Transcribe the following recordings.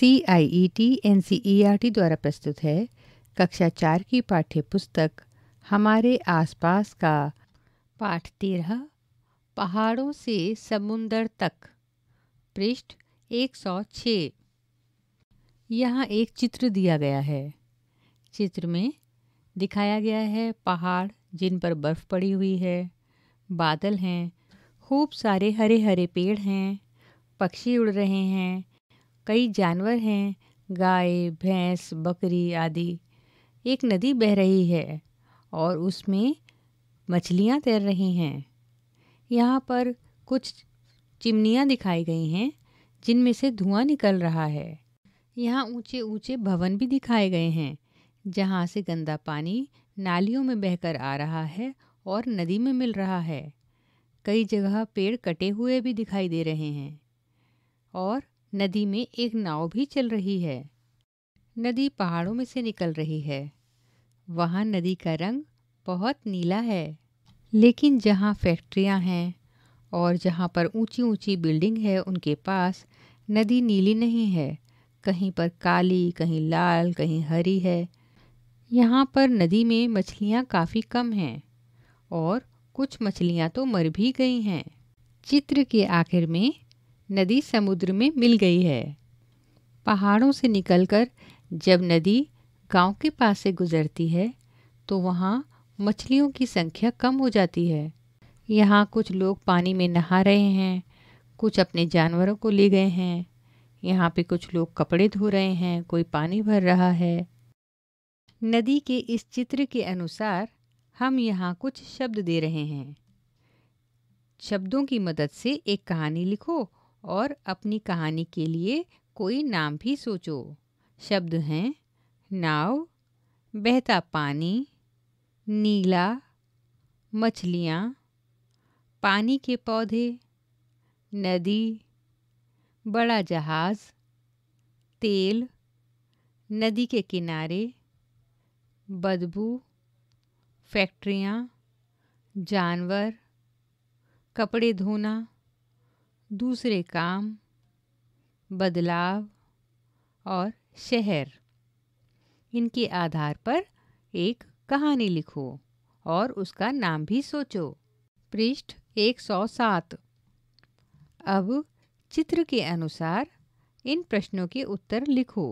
C I E T N C E R T द्वारा प्रस्तुत है कक्षा चार की पाठ्य पुस्तक हमारे आसपास का पाठ तेरह पहाड़ों से समुंदर तक पृष्ठ एक सौ छ यहाँ एक चित्र दिया गया है चित्र में दिखाया गया है पहाड़ जिन पर बर्फ़ पड़ी हुई है बादल हैं खूब सारे हरे हरे पेड़ हैं पक्षी उड़ रहे हैं कई जानवर हैं गाय भैंस बकरी आदि एक नदी बह रही है और उसमें मछलियाँ तैर रही हैं यहाँ पर कुछ चिमनियाँ दिखाई गई हैं जिनमें से धुआं निकल रहा है यहाँ ऊंचे ऊंचे भवन भी दिखाए गए हैं जहाँ से गंदा पानी नालियों में बहकर आ रहा है और नदी में मिल रहा है कई जगह पेड़ कटे हुए भी दिखाई दे रहे हैं और नदी में एक नाव भी चल रही है नदी पहाड़ों में से निकल रही है वहाँ नदी का रंग बहुत नीला है लेकिन जहाँ फैक्ट्रियाँ हैं और जहाँ पर ऊंची ऊंची बिल्डिंग है उनके पास नदी नीली नहीं है कहीं पर काली कहीं लाल कहीं हरी है यहाँ पर नदी में मछलियाँ काफ़ी कम हैं और कुछ मछलियाँ तो मर भी गई हैं चित्र के आखिर में नदी समुद्र में मिल गई है पहाड़ों से निकलकर जब नदी गांव के पास से गुजरती है तो वहाँ मछलियों की संख्या कम हो जाती है यहाँ कुछ लोग पानी में नहा रहे हैं कुछ अपने जानवरों को ले गए हैं यहाँ पे कुछ लोग कपड़े धो रहे हैं कोई पानी भर रहा है नदी के इस चित्र के अनुसार हम यहाँ कुछ शब्द दे रहे हैं शब्दों की मदद से एक कहानी लिखो और अपनी कहानी के लिए कोई नाम भी सोचो शब्द हैं नाव बहता पानी नीला मछलियाँ पानी के पौधे नदी बड़ा जहाज़ तेल नदी के किनारे बदबू फैक्ट्रियाँ जानवर कपड़े धोना दूसरे काम बदलाव और शहर इनके आधार पर एक कहानी लिखो और उसका नाम भी सोचो पृष्ठ 107 अब चित्र के अनुसार इन प्रश्नों के उत्तर लिखो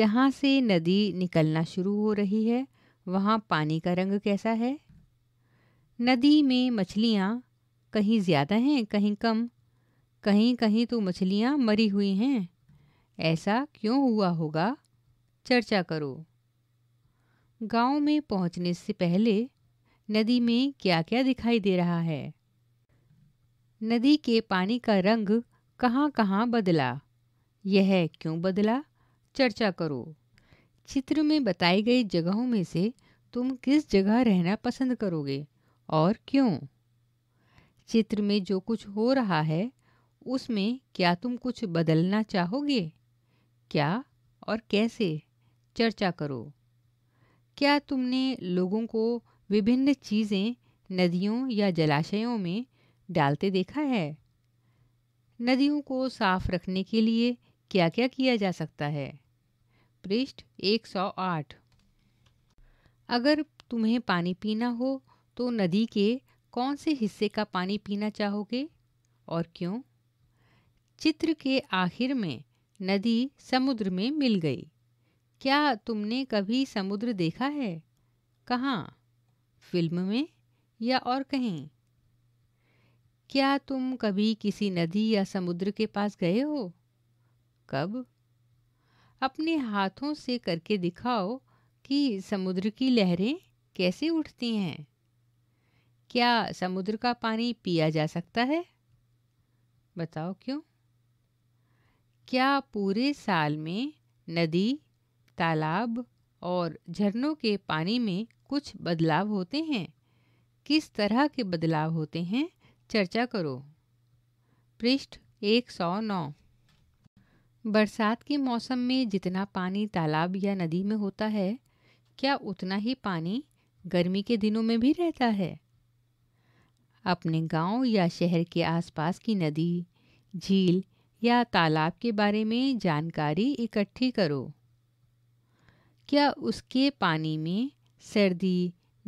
जहाँ से नदी निकलना शुरू हो रही है वहाँ पानी का रंग कैसा है नदी में मछलियाँ कहीं ज़्यादा हैं कहीं कम कहीं कहीं तो मछलियाँ मरी हुई हैं ऐसा क्यों हुआ होगा चर्चा करो गांव में पहुंचने से पहले नदी में क्या क्या दिखाई दे रहा है नदी के पानी का रंग कहाँ कहाँ बदला यह क्यों बदला चर्चा करो चित्र में बताई गई जगहों में से तुम किस जगह रहना पसंद करोगे और क्यों चित्र में जो कुछ हो रहा है उसमें क्या तुम कुछ बदलना चाहोगे क्या और कैसे चर्चा करो क्या तुमने लोगों को विभिन्न चीज़ें नदियों या जलाशयों में डालते देखा है नदियों को साफ रखने के लिए क्या क्या किया जा सकता है पृष्ठ 108 अगर तुम्हें पानी पीना हो तो नदी के कौन से हिस्से का पानी पीना चाहोगे और क्यों चित्र के आखिर में नदी समुद्र में मिल गई क्या तुमने कभी समुद्र देखा है कहाँ फिल्म में या और कहीं क्या तुम कभी किसी नदी या समुद्र के पास गए हो कब अपने हाथों से करके दिखाओ कि समुद्र की लहरें कैसे उठती हैं क्या समुद्र का पानी पिया जा सकता है बताओ क्यों क्या पूरे साल में नदी तालाब और झरनों के पानी में कुछ बदलाव होते हैं किस तरह के बदलाव होते हैं चर्चा करो पृष्ठ 109 बरसात के मौसम में जितना पानी तालाब या नदी में होता है क्या उतना ही पानी गर्मी के दिनों में भी रहता है अपने गांव या शहर के आसपास की नदी झील या तालाब के बारे में जानकारी इकट्ठी करो क्या उसके पानी में सर्दी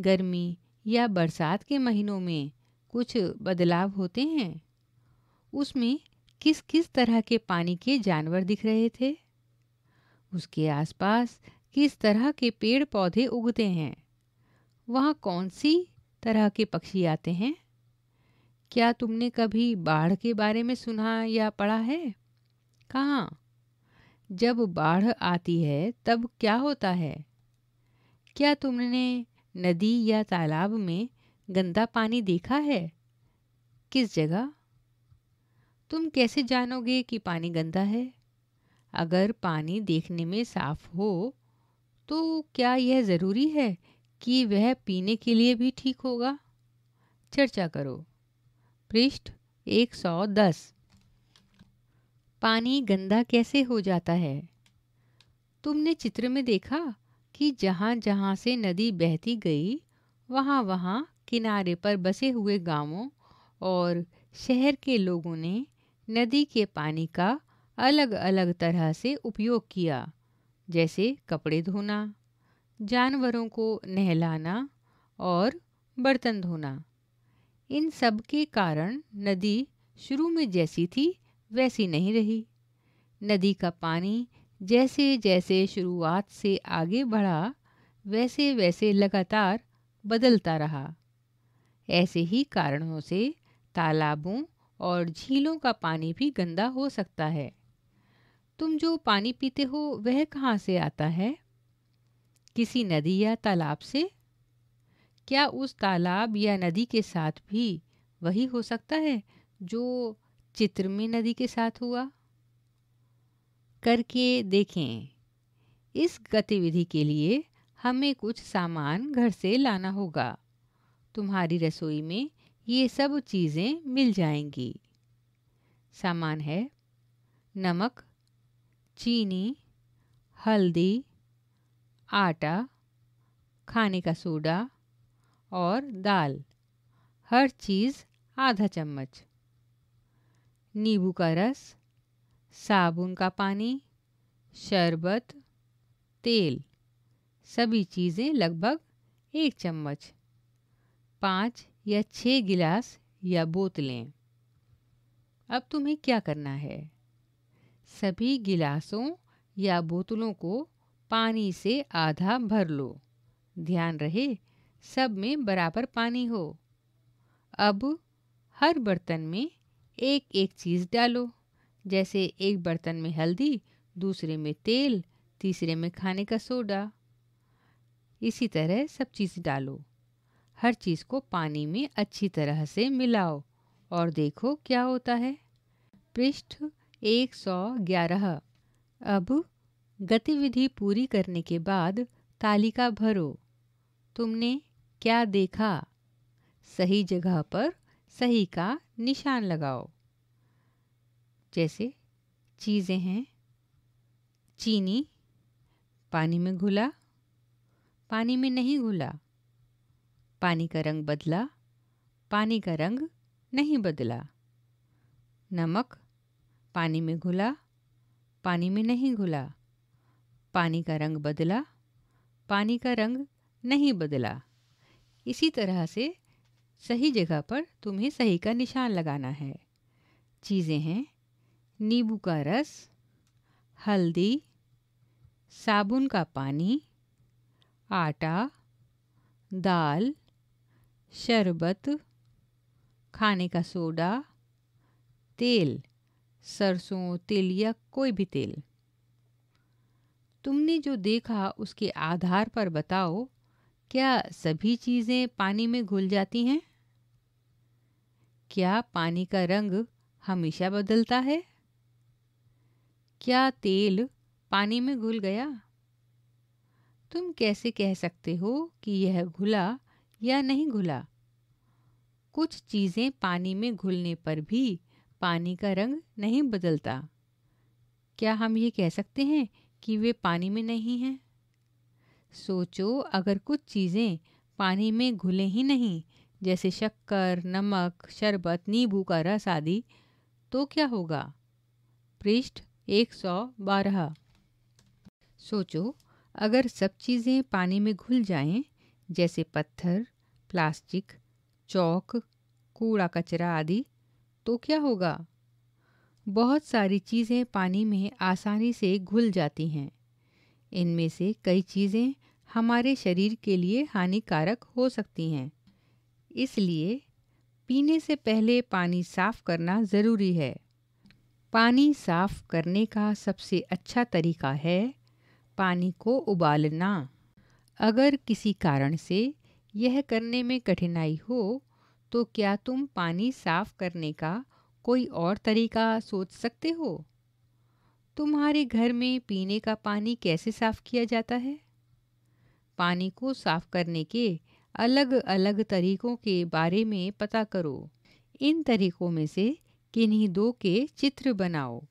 गर्मी या बरसात के महीनों में कुछ बदलाव होते हैं उसमें किस किस तरह के पानी के जानवर दिख रहे थे उसके आसपास किस तरह के पेड़ पौधे उगते हैं वहाँ कौन सी तरह के पक्षी आते हैं क्या तुमने कभी बाढ़ के बारे में सुना या पढ़ा है कहाँ जब बाढ़ आती है तब क्या होता है क्या तुमने नदी या तालाब में गंदा पानी देखा है किस जगह तुम कैसे जानोगे कि पानी गंदा है अगर पानी देखने में साफ हो तो क्या यह ज़रूरी है कि वह पीने के लिए भी ठीक होगा चर्चा करो पृष्ठ 110 पानी गंदा कैसे हो जाता है तुमने चित्र में देखा कि जहाँ जहाँ से नदी बहती गई वहाँ वहाँ किनारे पर बसे हुए गांवों और शहर के लोगों ने नदी के पानी का अलग अलग तरह से उपयोग किया जैसे कपड़े धोना जानवरों को नहलाना और बर्तन धोना इन सब के कारण नदी शुरू में जैसी थी वैसी नहीं रही नदी का पानी जैसे जैसे शुरुआत से आगे बढ़ा वैसे वैसे लगातार बदलता रहा ऐसे ही कारणों से तालाबों और झीलों का पानी भी गंदा हो सकता है तुम जो पानी पीते हो वह कहाँ से आता है किसी नदी या तालाब से क्या उस तालाब या नदी के साथ भी वही हो सकता है जो चित्र में नदी के साथ हुआ करके देखें इस गतिविधि के लिए हमें कुछ सामान घर से लाना होगा तुम्हारी रसोई में ये सब चीज़ें मिल जाएंगी सामान है नमक चीनी हल्दी आटा खाने का सोडा और दाल हर चीज़ आधा चम्मच नींबू का रस साबुन का पानी शरबत तेल सभी चीज़ें लगभग एक चम्मच पाँच या छः गिलास या बोतलें अब तुम्हें क्या करना है सभी गिलासों या बोतलों को पानी से आधा भर लो ध्यान रहे सब में बराबर पानी हो अब हर बर्तन में एक एक चीज़ डालो जैसे एक बर्तन में हल्दी दूसरे में तेल तीसरे में खाने का सोडा इसी तरह सब चीज़ डालो हर चीज़ को पानी में अच्छी तरह से मिलाओ और देखो क्या होता है पृष्ठ 111 अब गतिविधि पूरी करने के बाद तालिका भरो तुमने क्या देखा सही जगह पर सही का निशान लगाओ जैसे चीज़ें हैं चीनी पानी में घुला पानी में नहीं घुला पानी का रंग बदला पानी का रंग नहीं बदला नमक पानी में घुला पानी में नहीं घुला पानी का रंग बदला पानी का रंग नहीं बदला इसी तरह से सही जगह पर तुम्हें सही का निशान लगाना है चीज़ें हैं नींबू का रस हल्दी साबुन का पानी आटा दाल शरबत खाने का सोडा तेल सरसों तेल या कोई भी तेल तुमने जो देखा उसके आधार पर बताओ क्या सभी चीज़ें पानी में घुल जाती हैं क्या पानी का रंग हमेशा बदलता है क्या तेल पानी में घुल गया तुम कैसे कह सकते हो कि यह घुला या नहीं घुला कुछ चीज़ें पानी में घुलने पर भी पानी का रंग नहीं बदलता क्या हम ये कह सकते हैं कि वे पानी में नहीं हैं सोचो अगर कुछ चीज़ें पानी में घुले ही नहीं जैसे शक्कर नमक शरबत नींबू का रस आदि तो क्या होगा पृष्ठ एक सौ बारह सोचो अगर सब चीज़ें पानी में घुल जाएं जैसे पत्थर प्लास्टिक चौक कूड़ा कचरा आदि तो क्या होगा बहुत सारी चीज़ें पानी में आसानी से घुल जाती हैं इनमें से कई चीज़ें हमारे शरीर के लिए हानिकारक हो सकती हैं इसलिए पीने से पहले पानी साफ करना ज़रूरी है पानी साफ करने का सबसे अच्छा तरीका है पानी को उबालना अगर किसी कारण से यह करने में कठिनाई हो तो क्या तुम पानी साफ करने का कोई और तरीका सोच सकते हो तुम्हारे घर में पीने का पानी कैसे साफ किया जाता है पानी को साफ करने के अलग अलग तरीकों के बारे में पता करो इन तरीकों में से किन्हीं दो के चित्र बनाओ